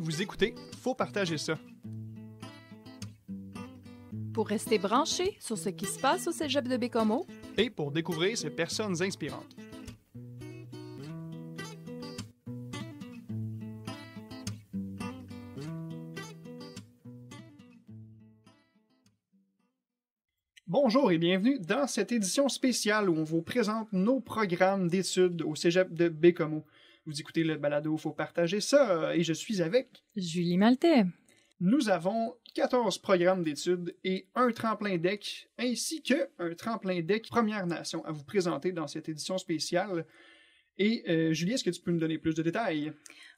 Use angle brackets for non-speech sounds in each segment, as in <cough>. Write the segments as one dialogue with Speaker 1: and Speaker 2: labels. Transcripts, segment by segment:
Speaker 1: Vous écoutez, faut partager ça.
Speaker 2: Pour rester branché sur ce qui se passe au Cégep de Bécomo
Speaker 1: et pour découvrir ces personnes inspirantes. Bonjour et bienvenue dans cette édition spéciale où on vous présente nos programmes d'études au cégep de Bécomo. Vous écoutez le balado, faut partager ça, et je suis avec Julie Maltais. Nous avons 14 programmes d'études et un tremplin DEC, ainsi que un tremplin DEC Première Nation à vous présenter dans cette édition spéciale. Et euh, Julie, est-ce que tu peux nous donner plus de détails?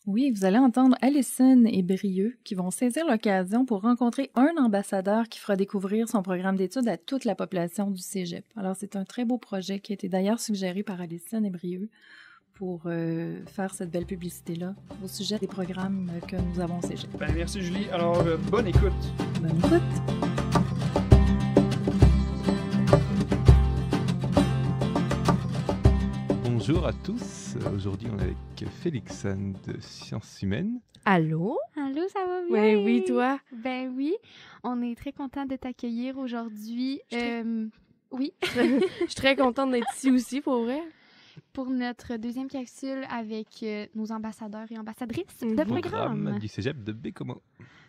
Speaker 2: Oui, vous allez entendre Allison et Brieux qui vont saisir l'occasion pour rencontrer un ambassadeur qui fera découvrir son programme d'études à toute la population du Cégep. Alors, c'est un très beau projet qui a été d'ailleurs suggéré par Alison et Brieux pour euh, faire cette belle publicité-là au sujet des programmes que nous avons au Cégep.
Speaker 1: Ben, merci Julie. Alors, euh, bonne écoute.
Speaker 2: Bonne écoute.
Speaker 1: Bonjour à tous. Aujourd'hui, on est avec Félix de Sciences
Speaker 2: Humaines. Allô?
Speaker 3: Allô, ça va bien? oui, toi? Ben oui. On est très content de t'accueillir aujourd'hui. Euh, oui. <laughs> Je suis très contente d'être ici aussi, pour vrai. Pour notre deuxième capsule avec euh, nos ambassadeurs et ambassadrices de mhm. programme. programme du
Speaker 1: cégep de Bécomo.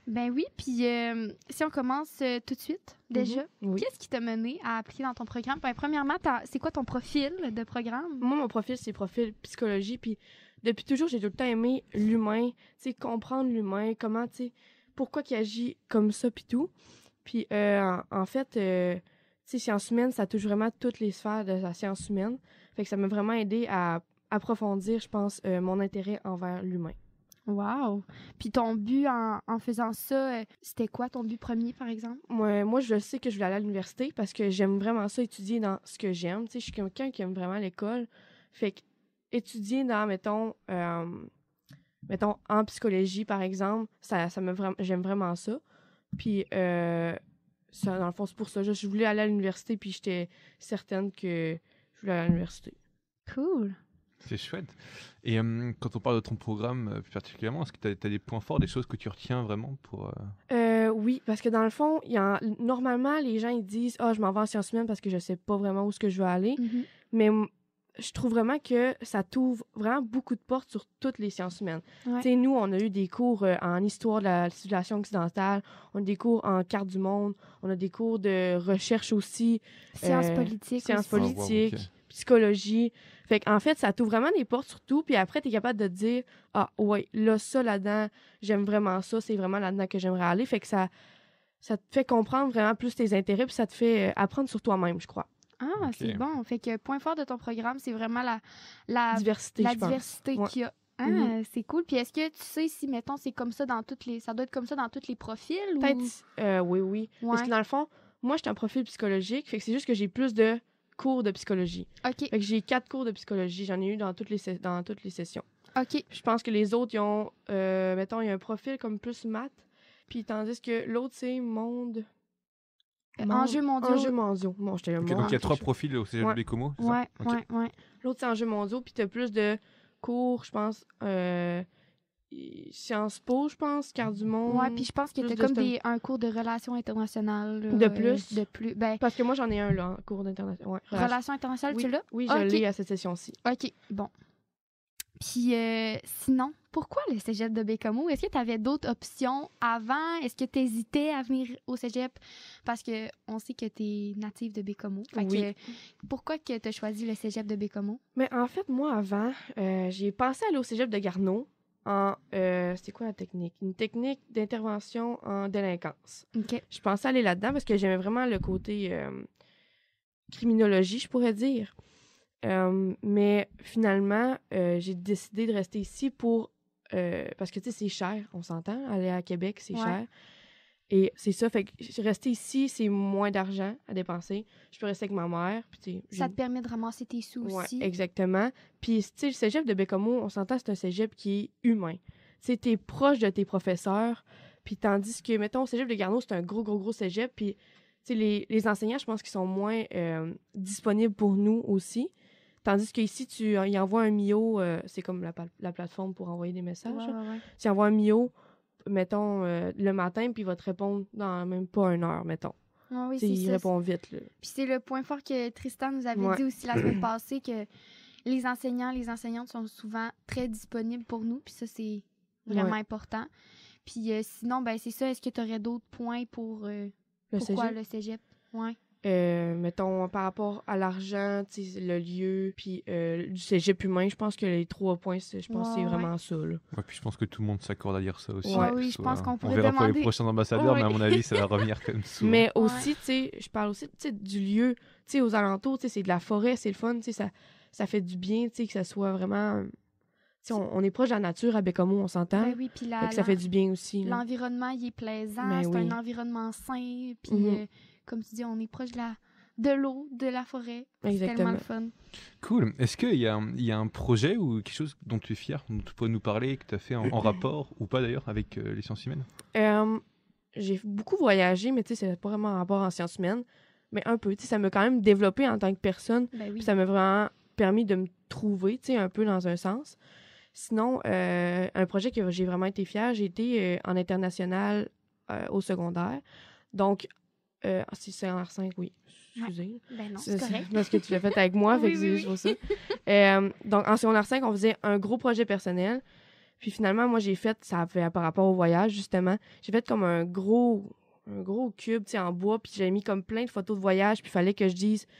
Speaker 3: Ben oui, puis euh, si on commence euh, tout de suite, mhm. déjà, qu'est-ce qui t'a mené à appliquer dans ton programme? Ben, premièrement, c'est quoi ton profil
Speaker 2: de programme? Moi, mon profil, c'est profil psychologie, puis depuis toujours, j'ai tout le temps aimé l'humain, comprendre l'humain, comment, pourquoi il agit comme ça, puis tout. Puis, euh, en, fait, tu sais, sciences humaines, ça touche vraiment toutes les sphères de la science humaine, fait que ça m'a vraiment aidé à approfondir, je pense, mon intérêt envers l'humain. Wow! Puis ton but en, faisant ça, euh, c'était quoi ton but premier, par exemple? Moi, moi, je sais que je voulais aller à l'université parce que j'aime vraiment ça, étudier dans ce que j'aime. Tu sais, je suis quelqu'un qui aime vraiment l'école. Fait que étudier dans, mettons, euh, mettons, en psychologie, par exemple, ça, ça me vraiment, j'aime vraiment ça. Puis, euh, ça, dans le fond, c'est pour ça. Je, je voulais aller à l'université, puis j'étais certaine que je voulais aller à l'université. Cool!
Speaker 1: C'est chouette. Et euh, quand on parle de ton programme euh, plus particulièrement, est-ce que tu as, des points forts, des choses que tu retiens vraiment pour...
Speaker 2: Euh? oui, parce que dans le fond, y a, normalement, les gens ils disent « Ah, oh, je m'en vais en sciences humaines parce que je ne sais pas vraiment où ce que je veux aller. Mm-hmm. Mais je trouve vraiment que ça t'ouvre vraiment beaucoup de portes sur toutes les sciences humaines. Tu nous, on a eu des cours en histoire de la civilisation occidentale, on a des cours en carte du monde, on a des cours de recherche aussi. Sciences politiques. Sciences ah, politiques psychologie. Fait en fait, ça t'ouvre vraiment des portes sur tout, puis après, tu es capable de dire Ah, ouais, là, ça, là-dedans, j'aime vraiment ça, c'est vraiment là-dedans que j'aimerais aller. Fait que ça, ça te fait comprendre vraiment plus tes intérêts, puis ça te fait euh, apprendre sur toi-même, je crois. Ah, c'est bon. Fait que point fort de ton programme, c'est vraiment la, la diversité, la diversité qu'il y a. Ah, mhm. c'est cool. Puis est-ce que tu
Speaker 3: sais si, mettons, c'est comme ça dans toutes les. Ça doit être comme ça dans tous les profils?
Speaker 2: Euh, oui, oui. Parce que dans le fond, moi, j'ai un profil psychologique. Fait que c'est juste que j'ai plus de cours de psychologie. OK. Fait j'ai quatre cours de psychologie. J'en ai eu dans toutes les, dans toutes les sessions. OK. Je pense que les autres, ils ont, euh, mettons, il y a un profil comme plus maths. Puis tandis que l'autre, c'est monde. Mon- euh, Enjeux mondiaux. Enjeux Bon, donc il y a hein. trois profils au Cégep Ouais. oui, Oui, Ouais, ouais, L'autre, c'est enjeux mondiaux. Puis tu as plus de cours, je pense, euh, Sciences Po, je pense, car du Monde. Ouais, puis je pense qu'il y comme des, un cours de relations internationales. De euh, plus? de plus. Ben Parce que moi, j'en ai un, là, un cours d'international. relations. internationales, tu l'as? Oui, je l'ai à cette session-ci. OK, bon.
Speaker 3: Puis euh, sinon, pourquoi le cégep de Bécamo? Est-ce que tu avais d'autres options avant? Est-ce que tu hésitais à venir au cégep? Parce que on sait que tu es native de Bécamo. pourquoi que tu as choisi le cégep
Speaker 2: de Bécamo? Mais en fait, moi, avant, euh, j'ai pensé aller au cégep de Garneau. C'était euh, c'est quoi la technique Une technique d'intervention en délinquance. Je pensais aller là-dedans parce que j'aimais vraiment le côté euh, criminologie, je pourrais dire. Euh, mais finalement, j'ai décidé de rester ici pour. parce que, tu sais, c'est cher, on s'entend. Aller à Québec, c'est cher. Et c'est ça, fait que rester ici, c'est moins d'argent à dépenser. Je peux rester avec ma mère. ça te
Speaker 3: permet de ramasser tes sous ouais,
Speaker 2: exactement. Puis, tu sais, le cégep de Bécamo, on s'entend, c'est un cégep qui est humain. Tu t'es proche de tes professeurs. Puis, tandis que, mettons, le cégep de Garneau, c'est un gros, gros, gros cégep. Puis, tu sais, les, enseignants, je pense qu'ils sont moins euh, disponibles pour nous aussi. Tandis qu'ici, tu y euh, envoies un mio, euh, c'est comme la, plateforme pour envoyer des messages. Ouais, tu envoies un mio mettons, euh, le matin, puis il va te répondre dans même pas une heure, mettons. Ah oui, il répond vite. Puis
Speaker 3: c'est le point fort que Tristan nous avait dit aussi la semaine passée, que les enseignants, les enseignantes sont souvent très disponibles pour nous, puis ça, c'est vraiment important. Puis euh, sinon, ben c'est ça, est-ce que tu aurais d'autres points pour... Euh, le pourquoi le cégep? Ouais.
Speaker 2: Euh, mettons, par rapport à l'argent, le lieu, puis euh, du cégep humain, je pense que les trois points, je pense c'est vraiment ça. Là.
Speaker 1: puis je pense que tout le monde s'accorde à dire ça aussi. Ouais, oui, je pense qu'on pourrait On verra demander... pour les prochains ambassadeurs, mais à mon avis, ça va <laughs> revenir comme ça. Mais aussi,
Speaker 2: tu sais, je parle aussi du lieu, tu sais, aux alentours, tu sais, c'est de la forêt, c'est le fun, tu sais, ça, ça fait du bien, tu sais, que ça soit vraiment... On, on, est proche de la nature à Bécamo, on s'entend. Ben oui, puis ça fait du bien aussi.
Speaker 3: L'environnement, il est plaisant. Ben c'est un environnement sain. Puis mm-hmm. euh, comme tu dis, on est proche de la de l'eau, de la forêt. C'est tellement le fun.
Speaker 1: Cool. Est-ce qu'il y, y, a un projet ou quelque chose dont tu es fier, dont tu peux nous parler, que tu as fait en, euh, rapport ou pas d'ailleurs avec euh, les sciences humaines
Speaker 2: euh, J'ai beaucoup voyagé, mais tu sais, c'est pas vraiment en rapport en sciences humaines, mais un peu. Tu sais, ça m'a quand même développé en tant que personne. Ben ça m'a vraiment permis de me trouver, tu sais, un peu dans un sens. Sinon, un projet que j'ai vraiment été fière, j'ai été en international au secondaire. Donc, euh, ah, c'est r 5, oui. Excusez. Ben non, c'est correct. Parce que tu l'as fait avec moi, donc, en secondaire 5, on faisait un gros projet personnel. Puis finalement, moi, j'ai fait, ça fait par rapport au voyage, justement, j'ai fait comme un gros, un gros cube, tu sais, en bois, puis j'ai mis comme plein de photos de voyage, puis il fallait que je dise, tu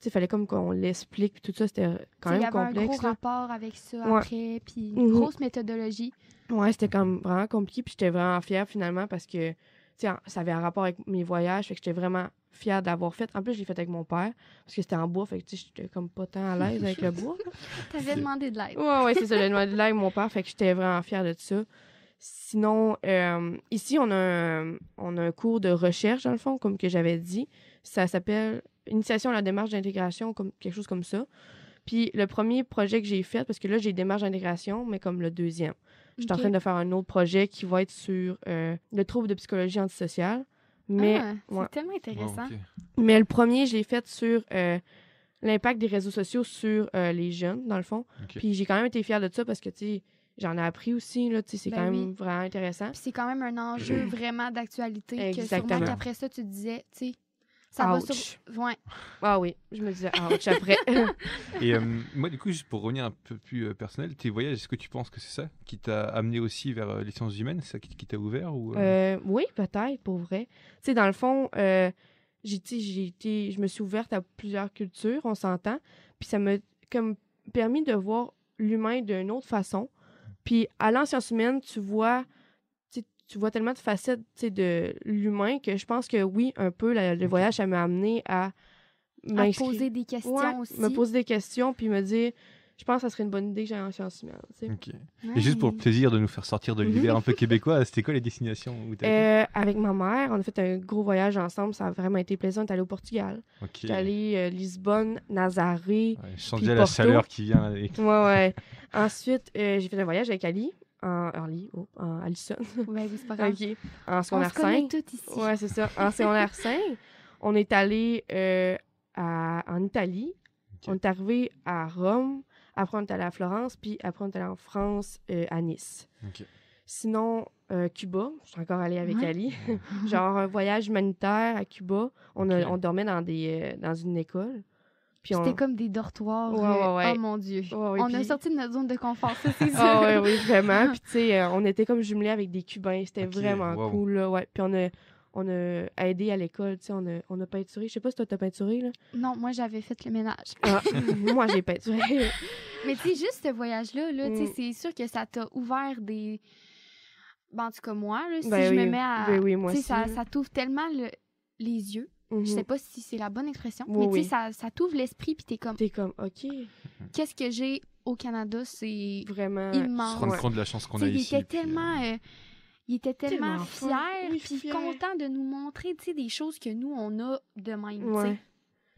Speaker 2: sais, il fallait comme qu'on l'explique, puis tout ça, c'était quand même complexe. Il y avait un gros rapport
Speaker 3: avec ça après, puis une mhm. grosse méthodologie.
Speaker 2: Ouais, c'était comme vraiment compliqué, puis j'étais vraiment fière, finalement, parce que ça avait un rapport avec mes voyages, fait que j'étais vraiment fière d'avoir fait. En plus, je l'ai fait avec mon père, parce que c'était en bois, fait que j'étais comme pas tant à <laughs> l'aise avec le bois.
Speaker 3: <laughs> avais demandé de l'aide. Ouais, ouais, c'est ça, j'ai
Speaker 2: demandé de l'aide mon père, fait que j'étais vraiment fière de ça. Sinon, euh, ici, on a, un, on un cours de recherche, dans le fond, comme que j'avais dit. Ça s'appelle Initiation à la démarche d'intégration, comme quelque chose comme ça. Puis le premier projet que j'ai fait, parce que là, j'ai démarche d'intégration, mais comme le deuxième. Je suis en train de faire un autre projet qui va être sur euh, le trouble de psychologie antisociale. Mais ah, c'est tellement intéressant. Mais le premier, je l'ai fait sur euh, l'impact des réseaux sociaux sur euh, les jeunes, dans le fond. Puis j'ai quand même été fière de ça parce que, tu j'en ai appris aussi, là, c'est ben quand même vraiment intéressant. c'est quand même un enjeu <clears throat>
Speaker 3: vraiment d'actualité. Exactement. sûrement ça, tu disais, tu ça Va
Speaker 2: Ah oui, je me disais ouch après. <laughs> Et
Speaker 1: euh, moi, du coup, juste pour revenir un peu plus euh, personnel, tes voyages, est-ce que tu penses que c'est ça qui t'a amené aussi vers euh, les sciences humaines ça qui, t'a ouvert ou,
Speaker 2: Oui, peut-être, pour vrai. Tu sais, dans le fond, j'ai, je me suis ouverte à plusieurs cultures, on s'entend. Puis ça m'a comme permis de voir l'humain d'une autre façon. Puis à en sciences tu vois tu vois tellement de facettes de l'humain que je pense que oui, un peu, le voyage, ça m'a amené à, à poser des questions aussi. Me poser des questions, puis me dire, je pense que ça serait une bonne idée que j'aille en sciences humaines. Et juste pour
Speaker 1: le plaisir de nous faire sortir de l'hiver un peu <laughs> québécois, c'était quoi les destinations où
Speaker 2: euh, Avec ma mère, on a fait un gros voyage ensemble. Ça a vraiment été plaisant. d'aller au Portugal. D'aller euh, Lisbonne, Nazaré. Ouais, je sentais la chaleur qui vient ouais, ouais. <laughs> Ensuite, euh, j'ai fait un voyage avec Ali en early, oh, en Allison. <laughs> oui, c'est pas En secondaire 5. ici. c'est ça. En <laughs> secondaire on est allé euh, en Italie. On est arrivé à Rome. Après, on est allé à Florence. Puis après, on est allé en France, euh, à Nice. Sinon, euh, Cuba. Je suis encore allée avec Ali. <laughs> Genre un voyage humanitaire à Cuba. On, on dormait dans, des, dans une école. C'était comme
Speaker 3: des dortoirs. Euh, oh mon Dieu. on a sorti de notre zone de confort, ça, c'est ah sûr. oui, vraiment.
Speaker 2: <laughs> puis, tu sais, euh, on était comme jumelés avec des Cubains. C'était vraiment cool, là. Ouais. Puis, on a, on a aidé à l'école, tu sais, on a, on a peinturé. Je sais pas si toi, t'as peinturé, là. Non,
Speaker 3: moi, j'avais fait le ménage.
Speaker 2: Ah, <laughs> moi, j'ai peinturé.
Speaker 3: <laughs> Mais, tu sais, juste ce voyage-là, là, tu sais, mm. c'est sûr que ça t'a ouvert des. Ben, en tout cas, moi, si ben je me mets à. Oui, ben oui, moi aussi, ça, ça t'ouvre tellement les yeux ne mmh Je sais pas si c'est la bonne expression, mais tu sais, ça, ça t'ouvre l'esprit, puis t'es comme. T'es comme, OK. Qu'est-ce que j'ai au Canada, c'est vraiment je Se rendre compte de la chance qu'on a ici. Euh, euh, il était tellement, il était tellement, fier, puis content de nous montrer, tu sais, des choses que nous on a de même. Ouais.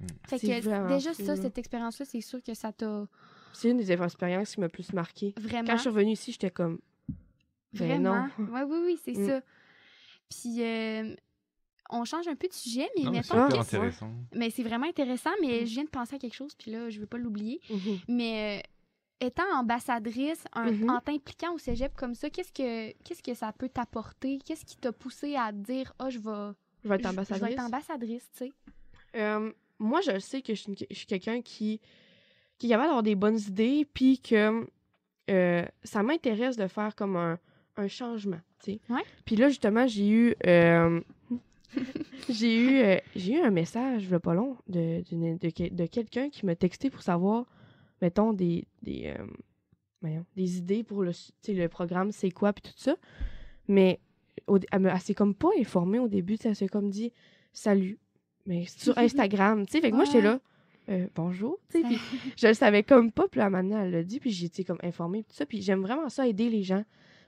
Speaker 2: Mm. Fait que déjà ça, cette
Speaker 3: expérience-là, c'est sûr que ça
Speaker 2: t'a. C'est une des expériences qui m'a plus marqué. Vraiment. Quand je suis revenue ici, j'étais comme. Ben vraiment.
Speaker 3: Non. Ouais, oui, oui, c'est mm. ça. Puis euh, on change un peu de sujet, mais Mais c'est vraiment intéressant, mais mm-hmm. je viens de penser à quelque chose, puis là, je veux pas l'oublier. Mm-hmm. Mais euh, étant ambassadrice, mm-hmm. en t'impliquant au cégep comme ça, qu'est-ce que, qu'est-ce que ça peut t'apporter? Qu'est-ce qui t'a poussé à dire, ah, oh, je vais. Je être ambassadrice.
Speaker 2: Euh, moi, je sais que je suis, quelqu'un qui, qui est capable d'avoir des bonnes idées, puis que euh, ça m'intéresse de faire comme un, un changement. Puis là, justement, j'ai eu <laughs> j'ai eu, euh, j'ai eu un message, pas long, de, de, de, quelqu'un qui m'a texté pour savoir, mettons, des, des, euh, des idées pour le, le programme, c'est quoi, puis tout ça. Mais elle, ne s'est comme pas informée au début, elle s'est comme dit salut, mais sur <laughs> Instagram, tu sais. Fait que moi, j'étais là. Euh, bonjour, tu sais, je le savais comme pas, puis moment donné elle l'a dit, puis j'étais comme informée, tout ça, puis j'aime vraiment ça, aider les gens.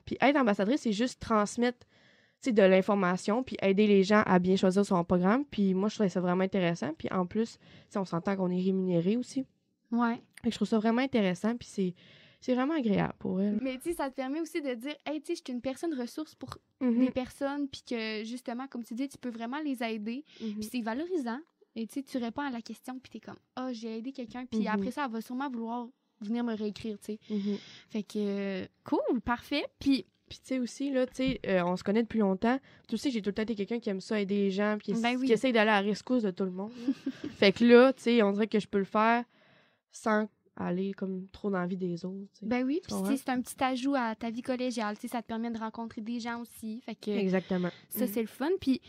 Speaker 2: Puis être ambassadrice, c'est juste transmettre de l'information, puis aider les gens à bien choisir son programme. Puis moi, je trouvais ça vraiment intéressant. Puis en plus, on s'entend qu'on est rémunéré aussi. Ouais. je trouve ça vraiment intéressant, puis c'est c'est vraiment agréable pour elle.
Speaker 3: Mais tu sais, ça te permet aussi de dire, hey, tu je suis une personne ressource pour les mhm. personnes, puis que justement, comme tu dis, tu peux vraiment les aider. Mhm. Puis c'est valorisant. Et tu tu réponds à la question, puis es comme, oh, j'ai aidé quelqu'un, puis mhm. après ça, elle va sûrement
Speaker 2: vouloir venir me réécrire, tu sais. Fait que, cool, parfait. Puis puis tu sais aussi, là, tu sais, euh, on se connaît depuis longtemps. Tu sais, j'ai tout le temps été quelqu'un qui aime ça aider les gens, puis ben qui essaye d'aller à la rescousse de tout le monde. <laughs> fait que là, tu sais, on dirait que je peux le faire sans aller comme trop dans la vie des autres. Ben oui, puis c'est
Speaker 3: un petit ajout à ta vie collégiale, tu sais, ça te permet de rencontrer des gens aussi. Fait que Exactement. Ça, mm. c'est le fun. Puis,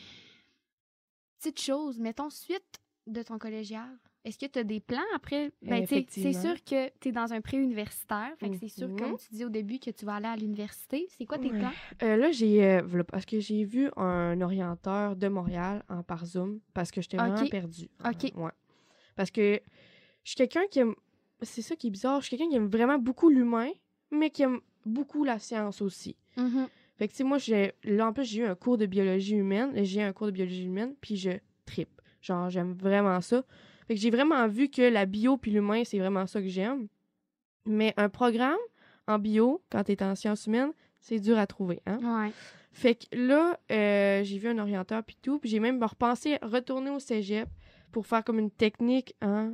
Speaker 3: petite chose, mettons, suite de ton collégial, est-ce que tu as des plans après? Ben, c'est sûr que tu es dans un pré universitaire. Fait c'est sûr, que comme mhm. tu dis au début, que tu vas aller à l'université. C'est quoi tes plans?
Speaker 2: Euh, là, j'ai. Euh, parce que j'ai vu un orienteur de Montréal en par Zoom parce que j'étais vraiment perdue. OK. ouais. Parce que je suis quelqu'un qui aime. C'est ça qui est bizarre. Je suis quelqu'un qui aime vraiment beaucoup l'humain, mais qui aime beaucoup la science aussi. Mm-hmm. Fait que, moi, là, en plus, j'ai eu un cours de biologie humaine. J'ai un cours de biologie humaine, puis je tripe. Genre, j'aime vraiment ça. Fait que j'ai vraiment vu que la bio puis l'humain, c'est vraiment ça que j'aime. Mais un programme en bio, quand tu es en sciences humaines, c'est dur à trouver. Hein? Ouais. Fait que là, euh, j'ai vu un orienteur puis tout, puis j'ai même repensé retourner au cégep pour faire comme une technique hein,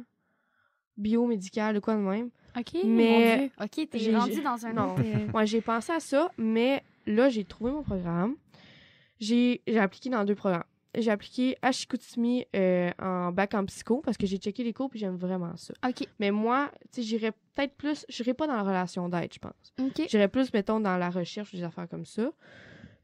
Speaker 2: biomédicale ou quoi de même. OK, mais OK, t'es rendu dans un non. Moi, euh, j'ai pensé à ça, mais là, j'ai trouvé mon programme. J'ai appliqué dans deux programmes j'ai appliqué à Chicoutimi euh, en bac en psycho parce que j'ai checké les cours et j'aime vraiment ça. Mais moi, tu sais, j'irais peut-être plus, j'irais pas dans la relation d'aide, je pense. J'irais plus, mettons, dans la recherche, des affaires comme ça.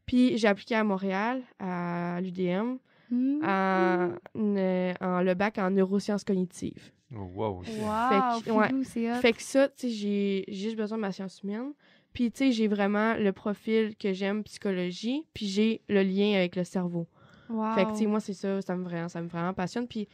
Speaker 2: Puis j'ai appliqué à Montréal, à l'UDM, mmh. euh, en le bac en neurosciences cognitives. waouh wow. fait, que, fait que ça, j'ai juste besoin de ma science humaine. Puis, tu sais, j'ai vraiment le profil que j'aime, psychologie, puis j'ai le lien avec le cerveau effectivement Fait que, moi, c'est ça, ça me, vraiment, ça me vraiment passionne. Puis,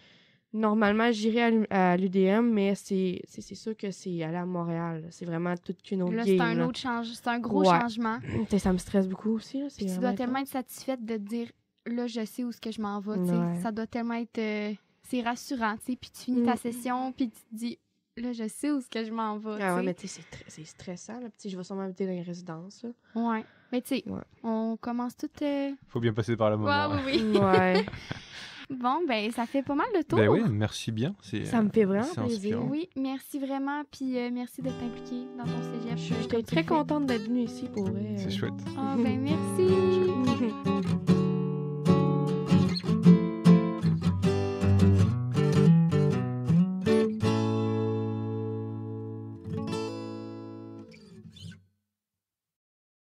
Speaker 2: normalement, j'irais à l'UDM, mais c'est sûr que c'est aller à Montréal. C'est vraiment toute une autre là, c'est Un autre changement, c'est un gros changement. <clears throat> ça me stresse beaucoup aussi. tu dois tellement
Speaker 3: être satisfaite de dire, là, je sais où ce que je m'en vais. Ça doit tellement être... Euh, c'est rassurant, tu sais. Puis tu finis ta mm. session, puis tu te dis, là, je sais où ce
Speaker 2: que je m'en vais. Ah ouais, mais tu sais, c'est stressant. Là. je vais sûrement habiter dans une résidence. Ouais. Mais tu sais, on commence tout. Il euh,
Speaker 1: Faut bien passer par la mode.
Speaker 3: oui, oui. <laughs> Bon, ben, ça fait pas mal de tour. Ben oui, merci
Speaker 1: bien. Ça me fait euh, vraiment plaisir.
Speaker 3: Oui, merci vraiment. Puis euh, merci d'être impliqué dans ton CGF Je, suis très
Speaker 2: contente d'être venue ici pour. C'est chouette.
Speaker 3: Oh, ben, merci. <laughs>